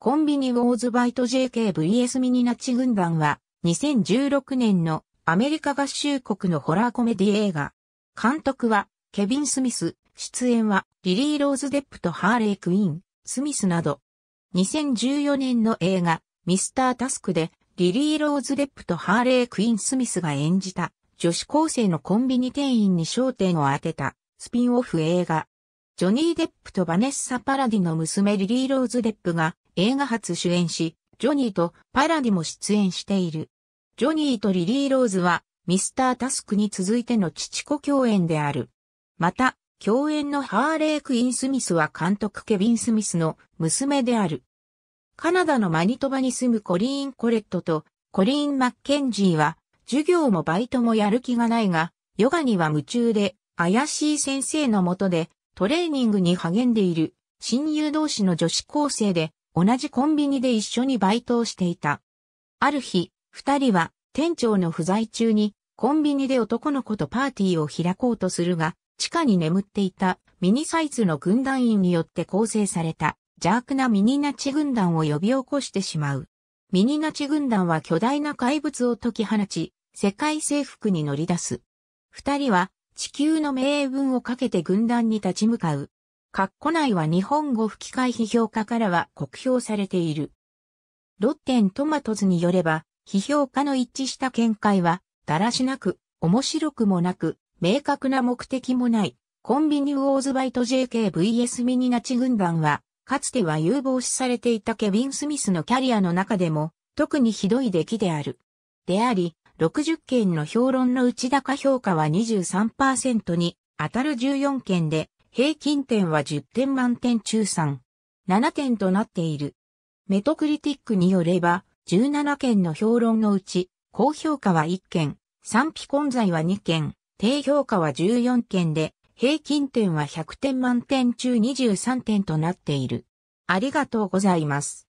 コンビニウォーズバイト JKVS ミニナチ軍団は2016年のアメリカ合衆国のホラーコメディ映画。監督はケビン・スミス、出演はリリー・ローズ・デップとハーレー・クイーン、スミスなど。2014年の映画ミスター・タスクでリリー・ローズ・デップとハーレー・クイーン・スミスが演じた女子高生のコンビニ店員に焦点を当てたスピンオフ映画。ジョニー・デップとバネッサ・パラディの娘リリー・ローズ・デップが映画初主演し、ジョニーとパラディも出演している。ジョニーとリリー・ローズは、ミスター・タスクに続いての父子共演である。また、共演のハーレー・クイン・スミスは監督ケビン・スミスの娘である。カナダのマニトバに住むコリーン・コレットとコリーン・マッケンジーは、授業もバイトもやる気がないが、ヨガには夢中で、怪しい先生のもとで、トレーニングに励んでいる、親友同士の女子高生で、同じコンビニで一緒にバイトをしていた。ある日、二人は店長の不在中にコンビニで男の子とパーティーを開こうとするが、地下に眠っていたミニサイズの軍団員によって構成された邪悪なミニナチ軍団を呼び起こしてしまう。ミニナチ軍団は巨大な怪物を解き放ち、世界征服に乗り出す。二人は地球の命運をかけて軍団に立ち向かう。括弧内は日本語吹き替え批評家からは酷評されている。ロッテントマトズによれば、批評家の一致した見解は、だらしなく、面白くもなく、明確な目的もない、コンビニウォーズバイト JKVS ミニナチ軍団は、かつては有望視されていたケビン・スミスのキャリアの中でも、特にひどい出来である。であり、60件の評論の内高評価は23%に、当たる14件で、平均点は10点満点中3。7点となっている。メトクリティックによれば、17件の評論のうち、高評価は1件、賛否混在は2件、低評価は14件で、平均点は100点満点中23点となっている。ありがとうございます。